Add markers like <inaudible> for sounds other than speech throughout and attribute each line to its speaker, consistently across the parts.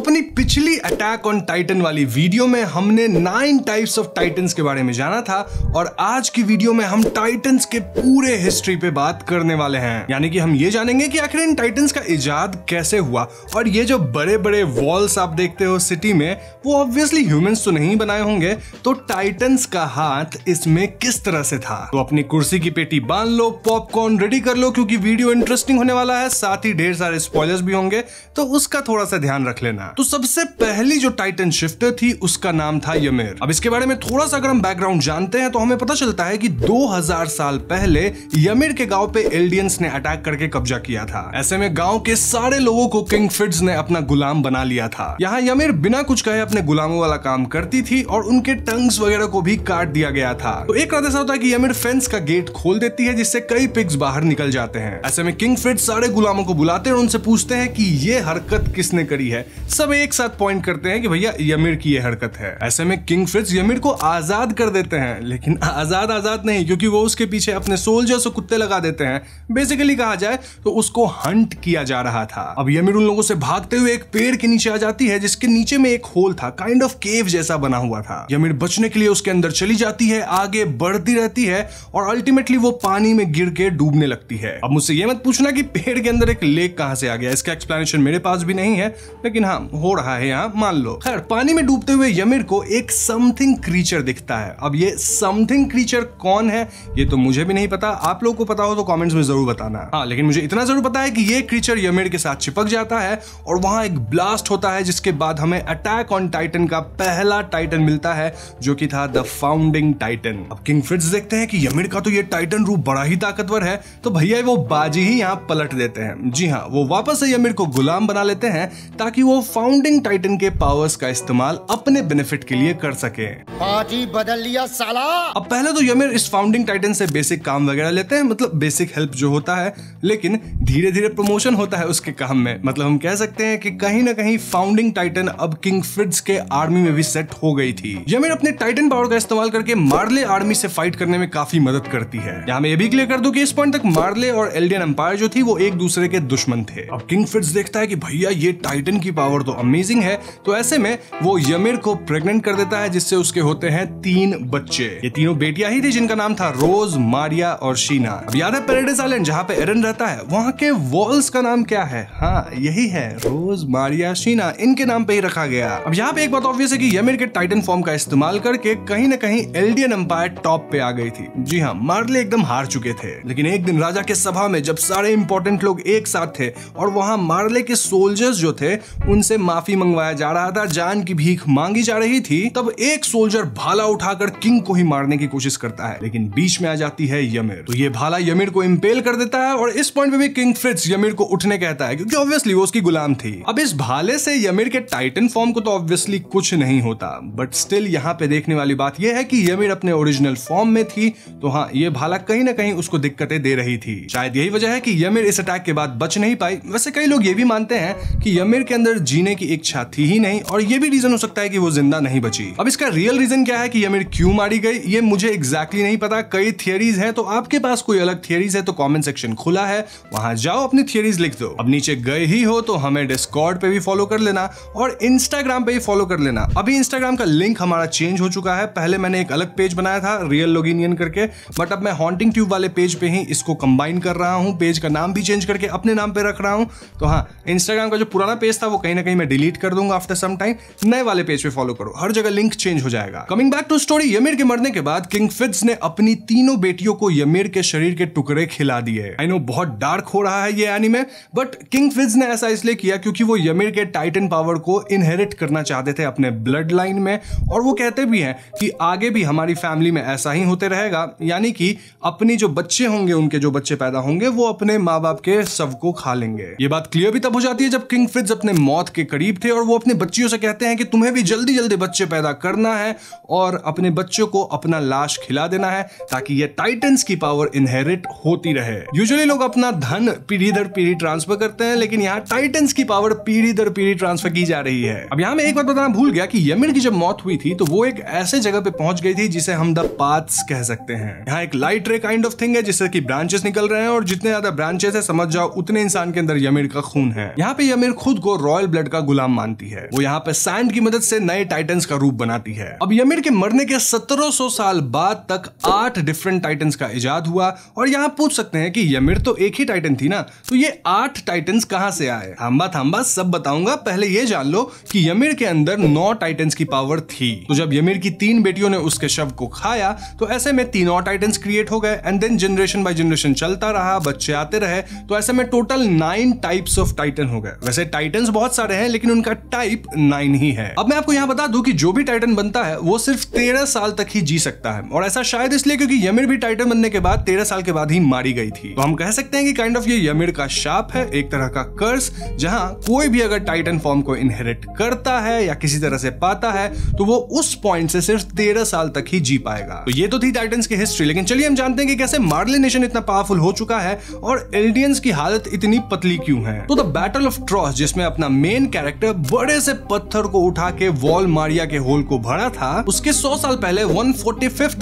Speaker 1: अपनी पिछली attack on titan वाली वीडियो में हमने नाइन टाइप्स ऑफ टाइटन्स के बारे में जाना था और आज की वीडियो में हम टाइटन्स के पूरे हिस्ट्री पे बात करने वाले हैं यानी कि हम ये जानेंगे कि आखिर इन टाइटन्स का इजाद कैसे हुआ और ये जो बड़े बड़े वॉल्स आप देखते हो सिटी में वो ऑब्वियसली ह्यूम तो नहीं बनाए होंगे तो टाइटन्स का हाथ इसमें किस तरह से था तो अपनी कुर्सी की पेटी बांध लो पॉपकॉर्न रेडी कर लो क्योंकि वीडियो इंटरेस्टिंग होने वाला है साथ ही ढेर सारे स्पॉयलर्स भी होंगे तो उसका थोड़ा सा ध्यान रख लेना हाँ। तो सबसे पहली जो टाइटन शिफ्टर थी उसका नाम था यमेर अब इसके बारे में थोड़ा सा अगर हम बैकग्राउंड जानते हैं तो हमें पता चलता है कि 2000 साल पहले यमेर के गांव पे एल्डियंस ने अटैक करके कब्जा किया था ऐसे में गांव के सारे लोगों को किंग फिड्स ने अपना गुलाम बना लिया था यहाँ यमेर बिना कुछ कहे अपने गुलामों वाला काम करती थी और उनके टंग्स वगैरह को भी काट दिया गया था तो एक रात ऐसा होता है कि यमेर फेंस का गेट खोल देती है जिससे कई पिग्स बाहर निकल जाते हैं ऐसे में किंग फिड्स सारे गुलामों को बुलाते हैं और उनसे पूछते हैं कि ये हरकत किसने करी है सब एक साथ पॉइंट करते हैं कि भैया यमिर की ये हरकत है ऐसे में किंग फिट्स यमिर को आजाद कर देते हैं लेकिन आजाद आजाद नहीं क्योंकि वो उसके पीछे अपने सोल्जर्स और कुत्ते लगा देते हैं बेसिकली कहा जाए तो उसको हंट किया जा रहा था अब यमिर उन लोगों से भागते हुए एक पेड़ के नीचे आ जाती है जिसके नीचे में एक होल था काइंड ऑफ केव जैसा बना हुआ था यमिर बचने के लिए उसके अंदर चली जाती है आगे बढ़ती रहती है और अल्टीमेटली वो पानी में गिर के डूबने लगती है अब मुझसे ये मत पूछना कि पेड़ के अंदर एक लेक कहां से आ गया इसका एक्सप्लेनेशन मेरे पास भी नहीं है लेकिन हाँ काम हो रहा है यहाँ मान लो खैर पानी में डूबते हुए यमिर को एक समथिंग क्रीचर दिखता है अब ये समथिंग क्रीचर कौन है ये तो मुझे भी नहीं पता आप लोग को पता हो तो कॉमेंट्स में जरूर बताना हाँ लेकिन मुझे इतना जरूर पता है कि ये क्रीचर यमिर के साथ चिपक जाता है और वहां एक ब्लास्ट होता है जिसके बाद हमें अटैक ऑन टाइटन का पहला टाइटन मिलता है जो कि था द फाउंडिंग टाइटन अब किंग फ्रिट्स देखते हैं कि यमिर का तो ये टाइटन रूप बड़ा ही ताकतवर है तो भैया वो बाजी ही यहाँ पलट देते हैं जी हाँ वो वापस से यमिर को गुलाम बना लेते हैं ताकि वो फाउंडिंग टाइटन के पावर्स का इस्तेमाल अपने बेनिफिट के लिए कर सके पार्टी बदल लिया साला अब पहले तो यमिर इस फाउंडिंग टाइटन से बेसिक काम वगैरह लेते हैं मतलब बेसिक हेल्प जो होता है लेकिन धीरे धीरे प्रमोशन होता है उसके काम में मतलब हम कह सकते हैं कि कहीं ना कहीं फाउंडिंग टाइटन अब किंग फ्रिड्स के आर्मी में भी सेट हो गई थी यमिर अपने टाइटन पावर का इस्तेमाल करके मार्ले आर्मी से फाइट करने में काफी मदद करती है यहाँ मैं ये भी क्लियर कर दू की इस पॉइंट तक मार्ले और एल्डियन एम्पायर जो थी वो एक दूसरे के दुश्मन थे अब किंग फ्रिड्स देखता है की भैया ये टाइटन की पावर और तो अमेजिंग है तो ऐसे में वो यमिर को प्रेग्नेंट कर देता है जिससे उसके होते हैं तीन बच्चे ये तीनों बेटिया ही थी जिनका नाम था रोज मारिया और शीना अब याद है पेरेडिस आइलैंड जहाँ पे एरन रहता है वहाँ के वॉल्स का नाम क्या है हाँ यही है रोज मारिया शीना इनके नाम पे ही रखा गया अब यहाँ पे एक बात ऑब्वियस है की यमिर के टाइटन फॉर्म का इस्तेमाल करके कहीं ना कहीं एलडियन एम्पायर टॉप पे आ गई थी जी हाँ मार्ले एकदम हार चुके थे लेकिन एक दिन राजा के सभा में जब सारे इंपॉर्टेंट लोग एक साथ थे और वहाँ मार्ले के सोल्जर्स जो थे उनसे से माफी मंगवाया जा रहा था जान की भीख मांगी जा रही थी तब एक सोल्जर भाला उठाकर किंग को ही मारने की कोशिश करता है लेकिन बीच में आ जाती है यमिर तो ये भाला यमिर को इम्पेल कर देता है और इस पॉइंट पे भी किंग फ्रिट्स यमिर को उठने कहता है क्योंकि ऑब्वियसली वो उसकी गुलाम थी अब इस भाले से यमिर के टाइटन फॉर्म को तो ऑब्वियसली कुछ नहीं होता बट स्टिल यहाँ पे देखने वाली बात यह है कि यमिर अपने ओरिजिनल फॉर्म में थी तो हाँ ये भाला कहीं ना कहीं उसको दिक्कतें दे रही थी शायद यही वजह है कि यमिर इस अटैक के बाद बच नहीं पाई वैसे कई लोग ये भी मानते हैं कि यमिर के अंदर जी जीने की इच्छा थी ही नहीं और ये भी रीजन हो सकता है कि वो जिंदा नहीं बची अब इसका रियल रीजन क्या है कि यमिर क्यों मारी गई ये मुझे एग्जैक्टली नहीं पता कई थियरीज है तो आपके पास कोई अलग थियरीज है तो कॉमेंट सेक्शन खुला है वहां जाओ अपनी थियरीज लिख दो अब नीचे गए ही हो तो हमें डिस्कॉर्ड पे भी फॉलो कर लेना और इंस्टाग्राम पे भी फॉलो कर लेना अभी इंस्टाग्राम का लिंक हमारा चेंज हो चुका है पहले मैंने एक अलग पेज बनाया था रियल लोगिनियन करके बट अब मैं हॉन्टिंग ट्यूब वाले पेज पे ही इसको कंबाइन कर रहा हूँ पेज का नाम भी चेंज करके अपने नाम पे रख रहा हूँ तो हाँ इंस्टाग्राम का जो पुराना पेज था वो कहीं ना कहीं कहीं मैं डिलीट कर दूंगा आफ्टर सम टाइम नए वाले पेज पे फॉलो करो हर जगह लिंक चेंज हो जाएगा coming back to story Ymir के मरने के बाद किंग फिट्स ने अपनी तीनों बेटियों को यमीर के शरीर के टुकड़े खिला दिए आई नो बहुत डार्क हो रहा है ये एनिमे बट किंग फिट्स ने ऐसा इसलिए किया क्योंकि वो यमीर के टाइटन पावर को इनहेरिट करना चाहते थे अपने ब्लड लाइन में और वो कहते भी हैं कि आगे भी हमारी फैमिली में ऐसा ही होते रहेगा यानी कि अपनी जो बच्चे होंगे उनके जो बच्चे पैदा होंगे वो अपने माँ बाप के सब को खा लेंगे ये बात क्लियर भी तब हो जाती है जब किंग फिट्स अपने मौत के के करीब थे और वो अपने बच्चियों से कहते हैं कि तुम्हें भी जल्दी जल्दी बच्चे पैदा करना है और अपने बच्चों को अपना लाश खिला देना है ताकि ये टाइटन्स की पावर इनहेरिट होती रहे यूजुअली लोग अपना धन पीढ़ी दर पीढ़ी ट्रांसफर करते हैं लेकिन यहाँ टाइटन्स की पावर पीढ़ी दर पीढ़ी ट्रांसफर की जा रही है अब यहाँ मैं एक बात बताना भूल गया कि यमिन की जब मौत हुई थी तो वो एक ऐसे जगह पे पहुंच गई थी जिसे हम द पाथ्स कह सकते हैं यहाँ एक लाइट रे काइंड ऑफ थिंग है जिससे की ब्रांचेस निकल रहे हैं और जितने ज्यादा ब्रांचेस है समझ जाओ उतने इंसान के अंदर यमिर का खून है यहाँ पे यमिर खुद को रॉयल ब्लड का गुलाम मानती है वो यहाँ पे सैंड की मदद से नए टाइटन्स का रूप बनाती है अब यमिर के मरने के सत्रह साल बाद तक आठ डिफरेंट टाइटन्स का इजाद हुआ और यहाँ पूछ सकते हैं कि यमिर तो एक ही टाइटन थी ना तो ये आठ टाइटन्स कहाँ से आए थाम्बा थाम्बा सब बताऊंगा पहले ये जान लो कि यमिर के अंदर नौ टाइटन्स की पावर थी तो जब यमिर की तीन बेटियों ने उसके शव को खाया तो ऐसे में तीन और टाइटन्स क्रिएट हो गए and then generation by generation चलता रहा बच्चे आते रहे तो ऐसे में total nine types of titan हो गए वैसे टाइटन्स बहुत सारे रहे हैं लेकिन उनका टाइप नाइन ही है अब मैं आपको यहाँ बता दू की जो भी टाइटन बनता है वो सिर्फ तेरह साल तक ही जी सकता है और ऐसा शायद इसलिए क्योंकि यमिर भी टाइटन बनने के बाद तेरह साल के बाद ही मारी गई थी तो हम कह सकते हैं कि काइंड ऑफ ये यमिर का शाप है एक तरह का कर्स जहां कोई भी अगर टाइटन फॉर्म को इनहेरिट करता है या किसी तरह से पाता है तो वो उस पॉइंट से सिर्फ तेरह साल तक ही जी पाएगा तो ये तो थी टाइटन की हिस्ट्री लेकिन चलिए हम जानते हैं कि कैसे मार्ले नेशन इतना पावरफुल हो चुका है और एल्डियंस की हालत इतनी पतली क्यों है तो द बैटल ऑफ ट्रॉस जिसमें अपना मेन मेन कैरेक्टर बड़े से पत्थर को उठा के वॉल मारिया के होल को भरा था उसके 100 साल पहले वन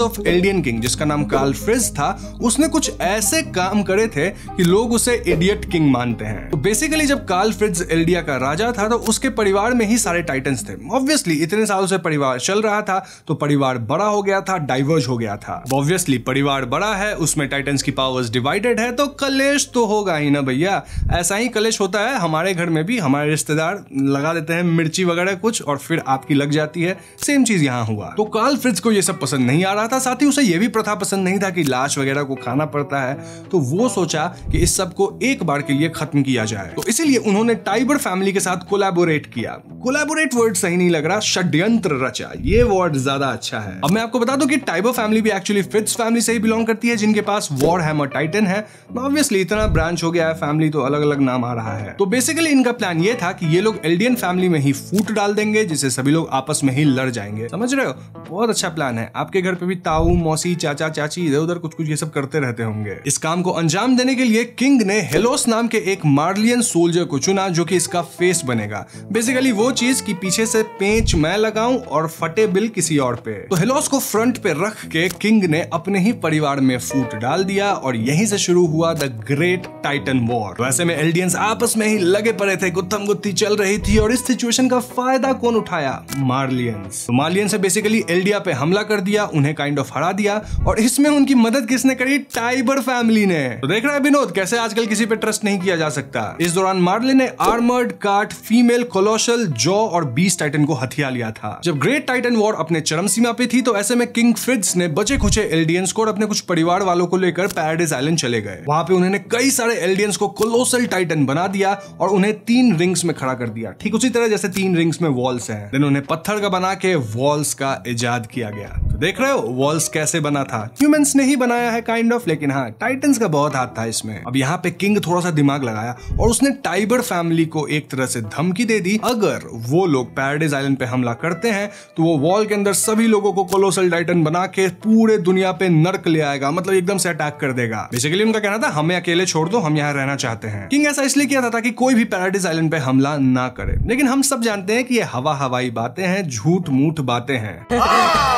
Speaker 1: ऑफ एल्डियन किंग जिसका नाम काल फ्रिज था उसने कुछ ऐसे काम करे थे कि लोग उसे इडियट किंग मानते हैं तो बेसिकली जब काल फ्रिज एल्डिया का राजा था तो उसके परिवार में ही सारे टाइटन्स थे ऑब्वियसली इतने साल से परिवार चल रहा था तो परिवार बड़ा हो गया था डाइवर्ज हो गया था ऑब्वियसली परिवार बड़ा है उसमें टाइटन्स की पावर्स डिवाइडेड है तो कलेश तो होगा ही ना भैया ऐसा ही कलेश होता है हमारे घर में भी हमारे रिश्तेदार लगातार लगा देते हैं मिर्ची वगैरह कुछ और फिर आपकी लग जाती है सेम चीज यहाँ हुआ तो कार्ल फ्रिज को ये सब पसंद नहीं आ रहा था साथ ही उसे यह भी प्रथा पसंद नहीं था कि लाश वगैरह को खाना पड़ता है तो वो सोचा कि इस सब को एक बार के लिए खत्म किया जाए तो इसीलिए उन्होंने टाइबर फैमिली के साथ कोलेबोरेट किया कोलेबोरेट वर्ड सही नहीं लग रहा षड्यंत्र रचा ये वर्ड ज्यादा अच्छा है अब मैं आपको बता दू की टाइबर फैमिली भी एक्चुअली फ्रिज फैमिली से ही बिलोंग करती है जिनके पास वॉर हैमर टाइटन है ऑब्वियसली इतना ब्रांच हो गया है फैमिली तो अलग अलग नाम आ रहा है तो बेसिकली इनका प्लान ये था कि ये ये लोग एल्डियन फैमिली में ही फूट डाल देंगे जिसे सभी लोग आपस में ही लड़ जाएंगे समझ रहे हो बहुत अच्छा प्लान है आपके घर पे भी ताऊ मौसी चाचा चाची इधर उधर कुछ कुछ ये सब करते रहते होंगे इस काम को अंजाम देने के लिए किंग ने हेलोस नाम के एक मार्लियन सोल्जर को चुना जो की इसका फेस बनेगा बेसिकली वो चीज की पीछे से पेच मैं लगाऊ और फटे बिल किसी और पे तो हेलोस को फ्रंट पे रख के किंग ने अपने ही परिवार में फूट डाल दिया और यहीं से शुरू हुआ द ग्रेट टाइटन वॉर वैसे में एलडियंस आपस में ही लगे पड़े थे गुत्थम गुत्थी चल चल रही थी और इस सिचुएशन का फायदा कौन उठाया मार्लियंस तो मार्लियंस ने बेसिकली एल्डिया पे हमला कर दिया उन्हें काइंड ऑफ हरा दिया और इसमें उनकी मदद किसने करी टाइबर फैमिली ने तो देख रहा है विनोद कैसे आजकल किसी पे ट्रस्ट नहीं किया जा सकता इस दौरान मार्ले ने आर्मर्ड काट फीमेल कोलोशल जॉ और बीस टाइटन को हथिया लिया था जब ग्रेट टाइटन वॉर अपने चरम सीमा पे थी तो ऐसे में किंग फ्रिड्स ने बचे खुचे एल्डियंस को और अपने कुछ परिवार वालों को लेकर पैराडाइज आइलैंड चले गए वहां पे उन्होंने कई सारे एल्डियंस को कोलोसल टाइटन बना दिया और उन्हें तीन रिंग्स में खड़ा कर दिया ठीक उसी तरह जैसे तीन रिंग्स में वॉल्स हैं देन उन्हें पत्थर का बना के वॉल्स का इजाद किया गया देख रहे हो वॉल्स कैसे बना था ह्यूमंस ने ही बनाया है काइंड ऑफ लेकिन हाँ टाइटन्स का बहुत हाथ था इसमें अब यहाँ पे किंग थोड़ा सा दिमाग लगाया और उसने टाइबर फैमिली को एक तरह से धमकी दे दी अगर वो लोग पैराडाइज आइलैंड पे हमला करते हैं तो वो वॉल के अंदर सभी लोगों को कोलोसल टाइटन बना के पूरे दुनिया पे नर्क ले आएगा मतलब एकदम से अटैक कर देगा बेसिकली उनका कहना था हमें अकेले छोड़ दो हम यहाँ रहना चाहते हैं किंग ऐसा इसलिए किया था ताकि कोई भी पैराडाइज आइलैंड पे हमला ना करे लेकिन हम सब जानते हैं कि ये हवा हवाई बातें हैं झूठ मूठ बातें हैं <laughs>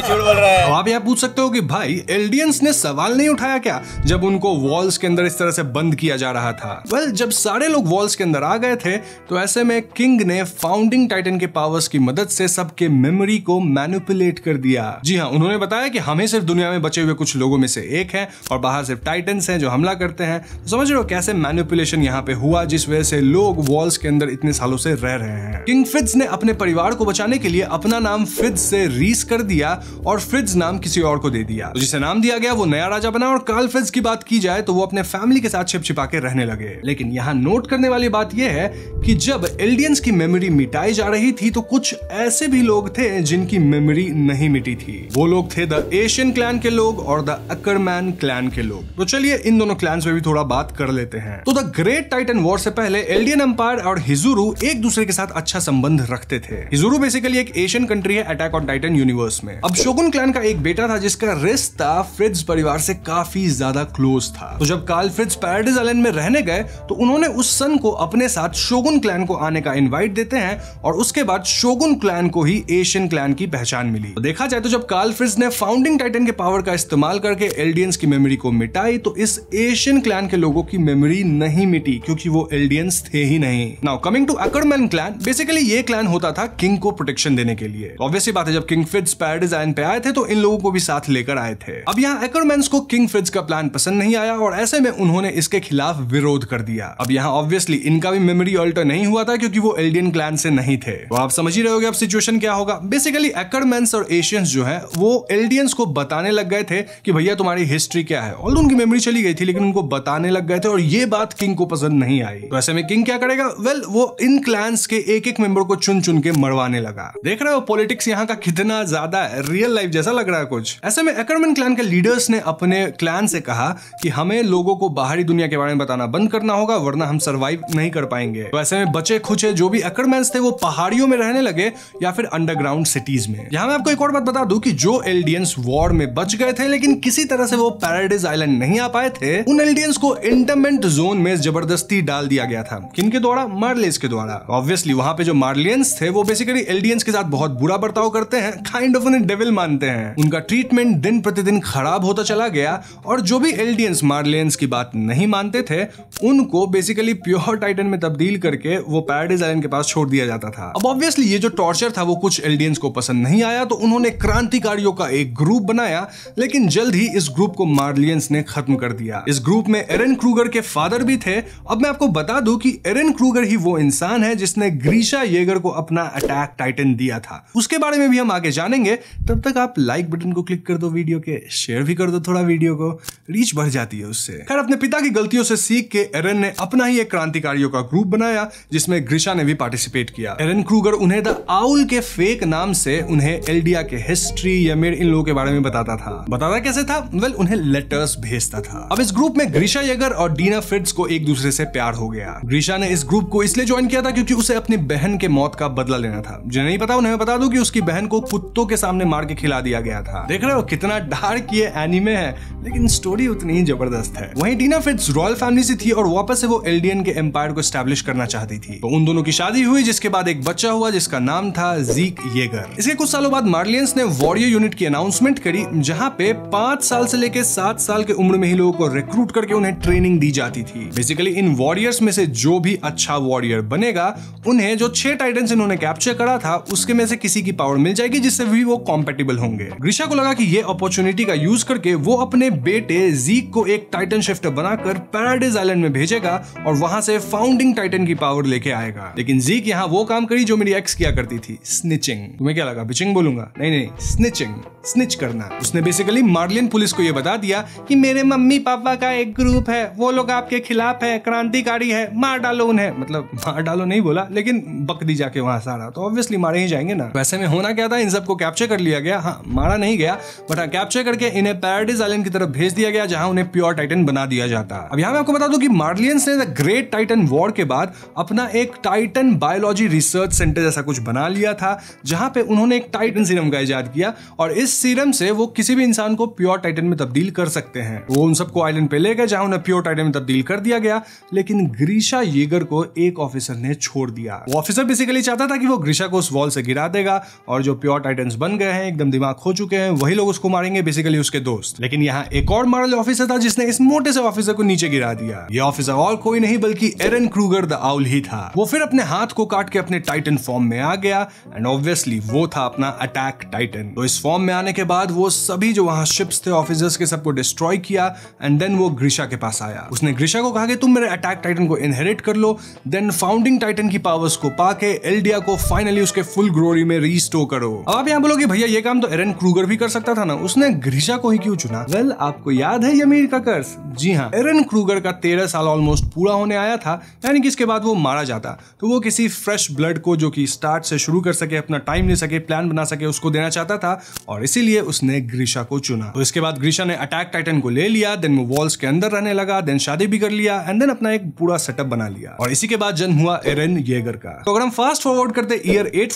Speaker 1: झूठ बोल रहा है तो आप यह पूछ सकते हो कि भाई एल्डियंस ने सवाल नहीं उठाया क्या जब उनको वॉल्स के अंदर इस तरह से बंद किया जा रहा था वेल well, जब सारे लोग वॉल्स के अंदर आ गए थे तो ऐसे में किंग ने फाउंडिंग टाइटन के पावर्स की मदद से सबके मेमोरी को मैनिपुलेट कर दिया जी हाँ उन्होंने बताया कि हमें सिर्फ दुनिया में बचे हुए कुछ लोगों में से एक है और बाहर सिर्फ टाइटन्स हैं जो हमला करते हैं तो समझ रहे हो कैसे मैनिपुलेशन यहाँ पे हुआ जिस वजह से लोग वॉल्स के अंदर इतने सालों से रह रहे हैं किंग फिड्स ने अपने परिवार को बचाने के लिए अपना नाम फिड्स से रीस कर दिया और फ्रिज नाम किसी और को दे दिया तो जिसे नाम दिया गया वो नया राजा बना और कार्ल फ्रिज की बात की जाए तो वो अपने फैमिली के साथ छिप छिपा के रहने लगे लेकिन यहाँ नोट करने वाली बात यह है कि जब एल्डियंस की मेमोरी मिटाई जा रही थी तो कुछ ऐसे भी लोग थे जिनकी मेमोरी नहीं मिटी थी वो लोग थे द एशियन क्लैन के लोग और द अकरमैन क्लैन के लोग तो चलिए इन दोनों क्लैन में भी थोड़ा बात कर लेते हैं तो द ग्रेट टाइटन वॉर से पहले एल्डियन एम्पायर और हिजूरू एक दूसरे के साथ अच्छा संबंध रखते थे हिजूरू बेसिकली एक एशियन कंट्री है अटैक ऑन टाइटन यूनिवर्स में अब शोगुन क्लैन का एक बेटा था जिसका रिश्ता फ्रिज परिवार से काफी ज्यादा क्लोज था तो जब कार्ल फ्रिज पैराडिस आइलैंड में रहने गए तो उन्होंने उस सन को अपने साथ शोगुन क्लैन को आने का इनवाइट देते हैं और उसके बाद शोगुन क्लैन को ही एशियन क्लैन की पहचान मिली तो देखा जाए तो जब कार्ल फ्रिज ने फाउंडिंग टाइटन के पावर का इस्तेमाल करके एल्डियंस की मेमोरी को मिटाई तो इस एशियन क्लैन के लोगों की मेमोरी नहीं मिटी क्योंकि वो एल्डियंस थे ही नहीं now coming to Ackerman clan basically ये क्लैन होता था किंग को प्रोटेक्शन देने के लिए ऑब्वियसली बात है जब किंग फ्रिज पैराडिस डिजाइन पे आए थे तो इन लोगों को भी साथ लेकर आए थे अब यहाँ एकरमैन्स को किंग फ्रिज का प्लान पसंद नहीं आया और ऐसे में उन्होंने इसके खिलाफ विरोध कर दिया अब यहाँ ऑब्वियसली इनका भी मेमोरी ऑल्टर नहीं हुआ था क्योंकि वो एल्डियन क्लैन से नहीं थे तो आप समझ ही रहे होगे अब सिचुएशन क्या होगा बेसिकली एकरमैन्स और एशियंस जो है वो एल्डियंस को बताने लग गए थे कि भैया तुम्हारी हिस्ट्री क्या है और उनकी मेमोरी चली गई थी लेकिन उनको बताने लग गए थे और ये बात किंग को पसंद नहीं आई तो ऐसे में किंग क्या करेगा वेल well, वो इन क्लैंस के एक एक मेंबर को चुन चुन के मरवाने लगा देख रहे हो पॉलिटिक्स यहाँ का कितना ज्यादा रियल लाइफ जैसा लग रहा है कुछ ऐसे में एकरमन क्लैन के लीडर्स ने अपने क्लैन से कहा कि हमें लोगों को बाहरी दुनिया के बारे में बताना बंद करना होगा वरना हम सर्वाइव नहीं कर पाएंगे तो ऐसे में बचे खुचे जो भी एकरमैन थे वो पहाड़ियों में रहने लगे या फिर अंडरग्राउंड सिटीज में यहाँ मैं आपको एक और बात बता दू की जो एल्डियंस वॉर में बच गए थे लेकिन किसी तरह से वो पैराडाइज आइलैंड नहीं आ पाए थे उन एल्डियंस को इंटरमेंट जोन में जबरदस्ती डाल दिया गया था किनके द्वारा मार्लियंस के द्वारा ऑब्वियसली वहां पे जो मार्लियंस थे वो बेसिकली एल्डियंस के साथ बहुत बुरा बर्ताव करते हैं काइंड ऑफ उन्हें डेविल मानते हैं उनका ट्रीटमेंट दिन प्रतिदिन खराब होता चला गया और जो भी एल्डियंस मार्लियंस की बात नहीं मानते थे उनको बेसिकली प्योर टाइटन में तब्दील करके वो पैराडिस आइलैंड के पास छोड़ दिया जाता था अब ऑब्वियसली ये जो टॉर्चर था वो कुछ एल्डियंस को पसंद नहीं आया तो उन्होंने क्रांतिकारियों का एक ग्रुप बनाया लेकिन जल्द ही इस ग्रुप को मार्लियंस ने खत्म कर दिया इस ग्रुप में एरन क्रूगर के फादर भी थे अब मैं आपको बता दूं कि एरन क्रूगर ही वो इंसान है जिसने ग्रीशा येगर को अपना अटैक टाइटन दिया था उसके बारे में भी हम आगे जानेंगे तब तक आप लाइक बटन को क्लिक कर दो वीडियो के शेयर भी कर दो थोड़ा वीडियो को रीच बढ़ जाती है उससे खैर अपने पिता की गलतियों से सीख के एरन ने अपना ही एक क्रांतिकारियों का ग्रुप बनाया जिसमें ग्रिशा ने भी पार्टिसिपेट किया एरन क्रूगर उन्हें द आउल के फेक नाम से उन्हें एलडीआ के हिस्ट्री या मेड इन लोगों के बारे में बताता था बताता कैसे था वेल well, उन्हें लेटर्स भेजता था अब इस ग्रुप में ग्रीशा यगर और डीना फिट्स को एक दूसरे से प्यार हो गया ग्रीशा ने इस ग्रुप को इसलिए ज्वाइन किया था क्योंकि उसे अपनी बहन के मौत का बदला लेना था जिन्हें नहीं पता उन्हें बता दू की उसकी बहन को कुत्तों के सामने मार के खिला दिया गया था देख रहे हो कितना डार्क ये एनिमे है लेकिन स्टोरी उतनी ही जबरदस्त है वही डीना फिट्स रॉयल फैमिली से थी और वापस से वो एलडियन के एम्पायर को स्टेब्लिश करना चाहती थी तो उन दोनों की शादी हुई जिसके बाद एक बच्चा हुआ जिसका नाम था जीक येगर इसके कुछ सालों बाद मार्लियंस ने वॉरियर यूनिट की अनाउंसमेंट करी जहाँ पे पांच साल से लेकर सात साल के उम्र में ही लोगों को रिक्रूट करके उन्हें ट्रेनिंग दी जाती थी बेसिकली इन वॉरियर्स में से जो भी अच्छा वॉरियर बनेगा उन्हें जो छह टाइटन्स इन्होंने कैप्चर करा था उसके में से किसी की पावर मिल जाएगी जिससे भी वो कंपेटेबल होंगे ग्रीशा को लगा कि ये अपॉर्चुनिटी का यूज करके वो अपने बेटे जीक को एक टाइटन शिफ्ट बनाकर पैराडाइज आइलैंड में भेजेगा और वहां से फाउंडिंग टाइटन की पावर लेके आएगा लेकिन जीक यहाँ वो काम करी जो मेरी एक्स किया करती थी स्निचिंग तुम्हें क्या लगा बिचिंग बोलूंगा नहीं नहीं स्निचिंग स्निच करना उसने बेसिकली मार्लिन पुलिस को ये बता दिया कि मेरे मम्मी पापा का एक ग्रुप है वो लोग आपके खिलाफ है क्रांतिकारी है मार डालो उन्हें मतलब मार डालो नहीं बोला लेकिन बक दी जाके वहां सारा तो ऑब्वियसली मारे ही जाएंगे ना वैसे में होना क्या था इन सबको कैप्चर कर लिया दिया गया हाँ मारा नहीं गया बट हाँ कैप्चर करके इन्हें पैराडाइज आइलैंड की तरफ भेज दिया गया जहां उन्हें प्योर टाइटन बना दिया जाता है अब यहाँ मैं आपको बता दूं कि मार्लियंस ने द ग्रेट टाइटन वॉर के बाद अपना एक टाइटन बायोलॉजी रिसर्च सेंटर जैसा कुछ बना लिया था जहां पे उन्होंने एक टाइटन सीरम का इजाद किया और इस सीरम से वो किसी भी इंसान को प्योर टाइटन में तब्दील कर सकते हैं वो उन सबको आइलैंड पे ले गए जहां उन्हें प्योर टाइटन में तब्दील कर दिया गया लेकिन ग्रीशा येगर को एक ऑफिसर ने छोड़ दिया वो ऑफिसर बेसिकली चाहता था कि वो ग्रीशा को उस वॉल से गिरा देगा और जो प्योर टाइटन बन गए हैं हैं एकदम दिमाग खो चुके हैं वही लोग उसको मारेंगे बेसिकली उसके दोस्त लेकिन यहाँ एक और मॉरल ऑफिसर था जिसने इस मोटे से ऑफिसर को नीचे गिरा दिया ये ऑफिसर और कोई नहीं बल्कि एरन क्रूगर द आउल ही था वो फिर अपने हाथ को काट के अपने टाइटन फॉर्म में आ गया एंड ऑब्वियसली वो था अपना अटैक टाइटन तो इस फॉर्म में आने के बाद वो सभी जो वहाँ शिप्स थे ऑफिसर्स के सबको डिस्ट्रॉय किया एंड देन वो ग्रीशा के पास आया उसने ग्रीशा को कहा कि तुम मेरे अटैक टाइटन को इनहेरिट कर लो देन फाउंडिंग टाइटन की पावर्स को पाके एल्डिया को फाइनली उसके फुल ग्लोरी में रीस्टोर करो अब आप यहाँ बोलोगे भैया भैया ये काम तो एरन क्रूगर भी कर सकता था ना उसने ग्रीशा को ही क्यों चुना वेल आपको याद है यमीर का कर्ज जी हाँ एरन क्रूगर का तेरह साल ऑलमोस्ट पूरा होने आया था यानी कि इसके बाद वो मारा जाता तो वो किसी फ्रेश ब्लड को जो कि स्टार्ट से शुरू कर सके अपना टाइम ले सके प्लान बना सके उसको देना चाहता था और इसीलिए उसने ग्रीशा को चुना तो इसके बाद ग्रीशा ने अटैक टाइटन को ले लिया देन वो वॉल्स के अंदर रहने लगा देन शादी भी कर लिया एंड देन अपना एक पूरा सेटअप बना लिया और इसी के बाद जन्म हुआ एरन येगर का तो अगर हम फास्ट फॉरवर्ड करते ईयर एट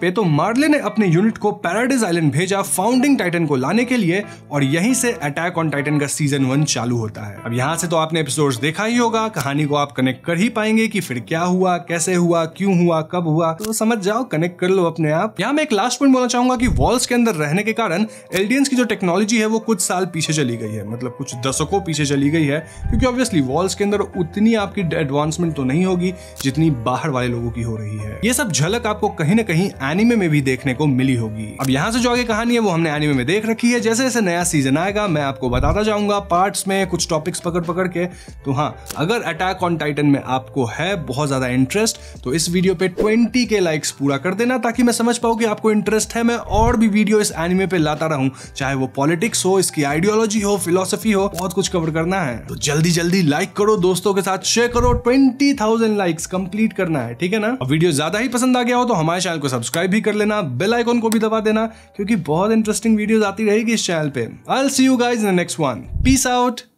Speaker 1: पे तो मार्ले ने अपने यूनिट को पैराडाइज पैराडाइज आइलैंड भेजा फाउंडिंग टाइटन को लाने के लिए और यहीं से अटैक ऑन टाइटन का सीजन वन चालू होता है अब यहाँ से तो आपने एपिसोड देखा ही होगा कहानी को आप कनेक्ट कर ही पाएंगे की फिर क्या हुआ कैसे हुआ क्यूँ हुआ कब हुआ तो समझ जाओ कनेक्ट कर लो अपने आप यहाँ मैं एक लास्ट पॉइंट बोलना चाहूंगा की वॉल्स के अंदर रहने के कारण एलडियंस की जो टेक्नोलॉजी है वो कुछ साल पीछे चली गई है मतलब कुछ दशकों पीछे चली गई है क्योंकि ऑब्वियसली वॉल्स के अंदर उतनी आपकी एडवांसमेंट तो नहीं होगी जितनी बाहर वाले लोगों की हो रही है ये सब झलक आपको कहीं ना कहीं एनिमे में भी देखने को मिली होगी अब यहाँ यहाँ से जो आगे कहानी है वो हमने एनिमे में देख रखी है जैसे जैसे नया सीजन आएगा मैं आपको बताता जाऊंगा पार्ट्स में कुछ टॉपिक्स पकड़ पकड़ के तो हाँ अगर अटैक ऑन टाइटन में आपको है बहुत ज़्यादा इंटरेस्ट तो इस वीडियो पे ट्वेंटी के लाइक्स पूरा कर देना ताकि मैं समझ पाऊँ कि आपको इंटरेस्ट है मैं और भी वीडियो इस एनिमे पे लाता रहूँ चाहे वो पॉलिटिक्स हो इसकी आइडियोलॉजी हो फिलोसफी हो बहुत कुछ कवर करना है तो जल्दी जल्दी लाइक करो दोस्तों के साथ शेयर करो ट्वेंटी थाउजेंड लाइक्स कंप्लीट करना है ठीक है ना वीडियो ज्यादा ही पसंद आ गया हो तो हमारे चैनल को सब्सक्राइब भी कर लेना बेल आइकॉन को भी दबा देना क्योंकि बहुत इंटरेस्टिंग वीडियोज आती रहेगी इस चैनल पे I see you guys in next one peace out